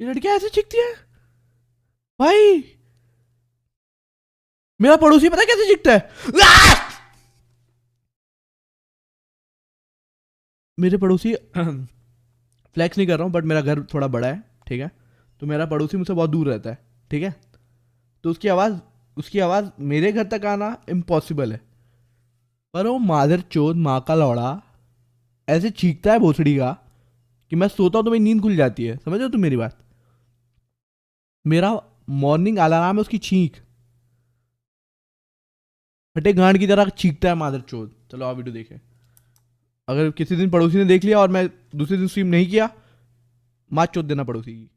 ये लड़कियां ऐसे चिखती है भाई मेरा पड़ोसी पता कैसे चिखता है मेरे पड़ोसी फ्लैक्स नहीं कर रहा हूँ बट मेरा घर थोड़ा बड़ा है ठीक है तो मेरा पड़ोसी मुझसे बहुत दूर रहता है ठीक है तो उसकी आवाज़ उसकी आवाज़ मेरे घर तक आना इम्पॉसिबल है पर वो माधर चोद माँ का लौड़ा ऐसे चीखता है भोसड़ी का कि मैं सोता हूँ तो मेरी नींद खुल जाती है समझ रहे हो तुम मेरी बात मेरा मॉर्निंग अलार्म है उसकी छींक फटे गांड की तरह चीखता है मादर चोद चलो आप वीडियो देखें अगर किसी दिन पड़ोसी ने देख लिया और मैं दूसरे दिन स्ट्रीम नहीं किया माँ चोद देना पड़ोसी की